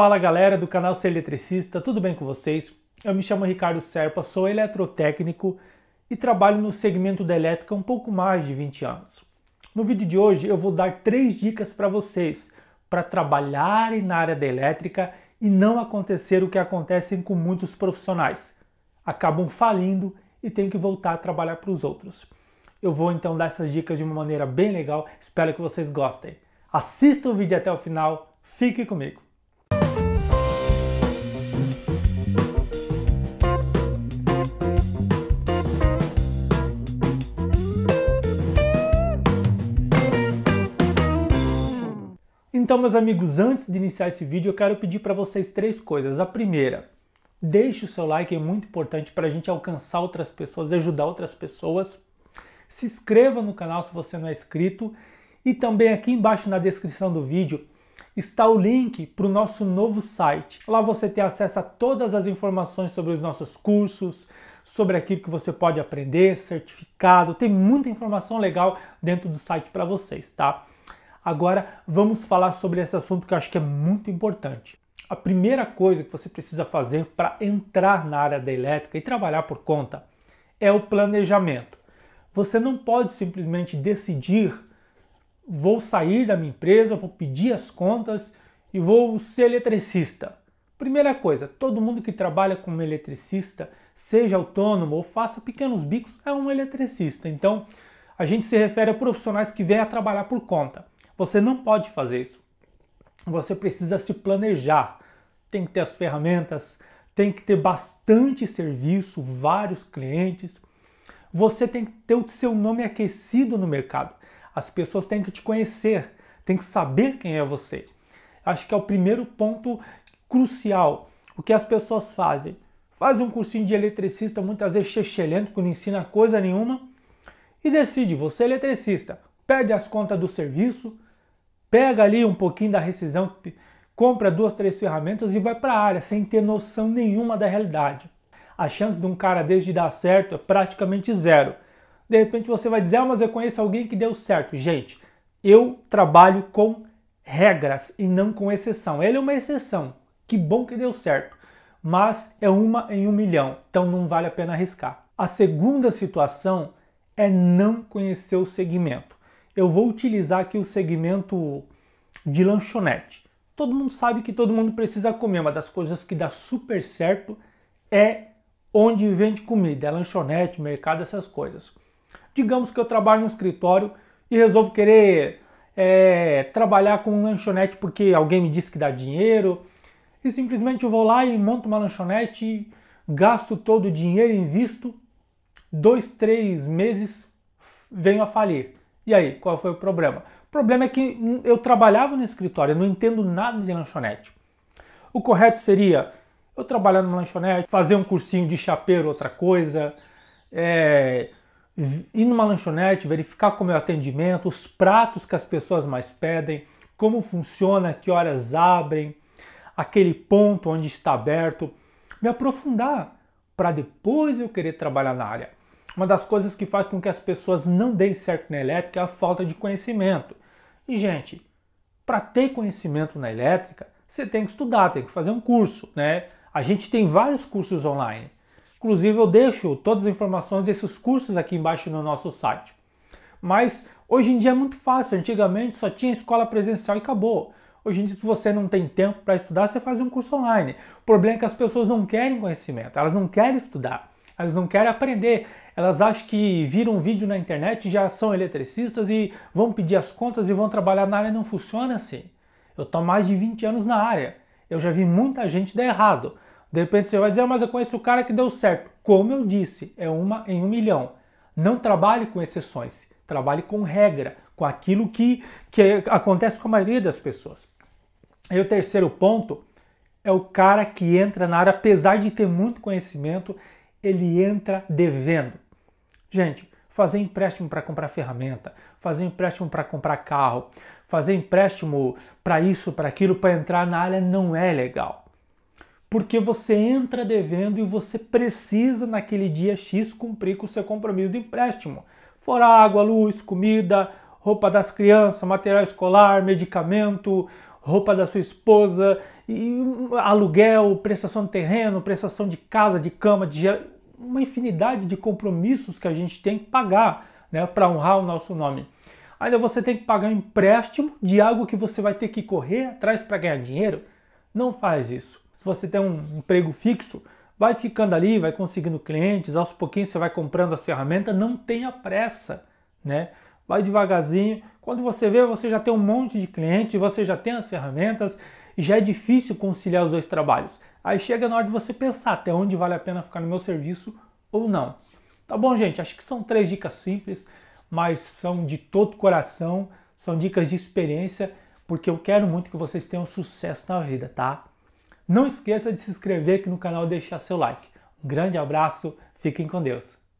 Fala galera do canal Ser Eletricista, tudo bem com vocês? Eu me chamo Ricardo Serpa, sou eletrotécnico e trabalho no segmento da elétrica há um pouco mais de 20 anos. No vídeo de hoje eu vou dar três dicas para vocês para trabalharem na área da elétrica e não acontecer o que acontece com muitos profissionais. Acabam falindo e têm que voltar a trabalhar para os outros. Eu vou então dar essas dicas de uma maneira bem legal, espero que vocês gostem. Assista o vídeo até o final, fique comigo. Então, meus amigos, antes de iniciar esse vídeo, eu quero pedir para vocês três coisas. A primeira, deixe o seu like, é muito importante para a gente alcançar outras pessoas, ajudar outras pessoas. Se inscreva no canal se você não é inscrito. E também aqui embaixo na descrição do vídeo está o link para o nosso novo site. Lá você tem acesso a todas as informações sobre os nossos cursos, sobre aquilo que você pode aprender, certificado, tem muita informação legal dentro do site para vocês, tá? Agora vamos falar sobre esse assunto que eu acho que é muito importante. A primeira coisa que você precisa fazer para entrar na área da elétrica e trabalhar por conta é o planejamento. Você não pode simplesmente decidir vou sair da minha empresa, vou pedir as contas e vou ser eletricista. Primeira coisa, todo mundo que trabalha como eletricista, seja autônomo ou faça pequenos bicos, é um eletricista. Então, a gente se refere a profissionais que vêm a trabalhar por conta. Você não pode fazer isso. Você precisa se planejar. Tem que ter as ferramentas, tem que ter bastante serviço, vários clientes. Você tem que ter o seu nome aquecido no mercado. As pessoas têm que te conhecer, têm que saber quem é você. Acho que é o primeiro ponto crucial. O que as pessoas fazem? Fazem um cursinho de eletricista, muitas vezes chechelento, que não ensina coisa nenhuma, e decide, você é eletricista, perde as contas do serviço, pega ali um pouquinho da rescisão, compra duas, três ferramentas e vai para a área sem ter noção nenhuma da realidade. A chance de um cara desde dar certo é praticamente zero. De repente você vai dizer, ah, mas eu conheço alguém que deu certo. Gente, eu trabalho com regras e não com exceção. Ele é uma exceção. Que bom que deu certo. Mas é uma em um milhão, então não vale a pena arriscar. A segunda situação é não conhecer o segmento eu vou utilizar aqui o segmento de lanchonete. Todo mundo sabe que todo mundo precisa comer, uma das coisas que dá super certo é onde vende comida, é lanchonete, mercado, essas coisas. Digamos que eu trabalho no escritório e resolvo querer é, trabalhar com lanchonete porque alguém me disse que dá dinheiro e simplesmente eu vou lá e monto uma lanchonete, gasto todo o dinheiro, invisto, dois, três meses venho a falir. E aí, qual foi o problema? O problema é que eu trabalhava no escritório, eu não entendo nada de lanchonete. O correto seria eu trabalhar numa lanchonete, fazer um cursinho de chapeiro, outra coisa, é, ir numa lanchonete, verificar como é o atendimento, os pratos que as pessoas mais pedem, como funciona, que horas abrem, aquele ponto onde está aberto, me aprofundar para depois eu querer trabalhar na área. Uma das coisas que faz com que as pessoas não deem certo na elétrica é a falta de conhecimento. E, gente, para ter conhecimento na elétrica, você tem que estudar, tem que fazer um curso, né? A gente tem vários cursos online. Inclusive, eu deixo todas as informações desses cursos aqui embaixo no nosso site. Mas hoje em dia é muito fácil. Antigamente só tinha escola presencial e acabou. Hoje em dia, se você não tem tempo para estudar, você faz um curso online. O problema é que as pessoas não querem conhecimento, elas não querem estudar. Elas não querem aprender. Elas acham que viram um vídeo na internet, já são eletricistas e vão pedir as contas e vão trabalhar na área. Não funciona assim. Eu estou mais de 20 anos na área. Eu já vi muita gente dar errado. De repente você vai dizer, ah, mas eu conheço o cara que deu certo. Como eu disse, é uma em um milhão. Não trabalhe com exceções. Trabalhe com regra, com aquilo que, que acontece com a maioria das pessoas. E o terceiro ponto é o cara que entra na área, apesar de ter muito conhecimento, ele entra devendo. Gente, fazer empréstimo para comprar ferramenta, fazer empréstimo para comprar carro, fazer empréstimo para isso, para aquilo, para entrar na área não é legal. Porque você entra devendo e você precisa naquele dia X cumprir com o seu compromisso de empréstimo. Fora água, luz, comida, roupa das crianças, material escolar, medicamento, roupa da sua esposa, e aluguel, prestação de terreno, prestação de casa, de cama, de uma infinidade de compromissos que a gente tem que pagar né, para honrar o nosso nome. Ainda você tem que pagar um empréstimo de algo que você vai ter que correr atrás para ganhar dinheiro. Não faz isso. Se você tem um emprego fixo, vai ficando ali, vai conseguindo clientes, aos pouquinhos você vai comprando a ferramenta, não tenha pressa, né? vai devagarzinho. Quando você vê, você já tem um monte de cliente, você já tem as ferramentas e já é difícil conciliar os dois trabalhos. Aí chega na hora de você pensar até onde vale a pena ficar no meu serviço ou não. Tá bom, gente? Acho que são três dicas simples, mas são de todo coração, são dicas de experiência, porque eu quero muito que vocês tenham sucesso na vida, tá? Não esqueça de se inscrever aqui no canal e deixar seu like. Um grande abraço, fiquem com Deus.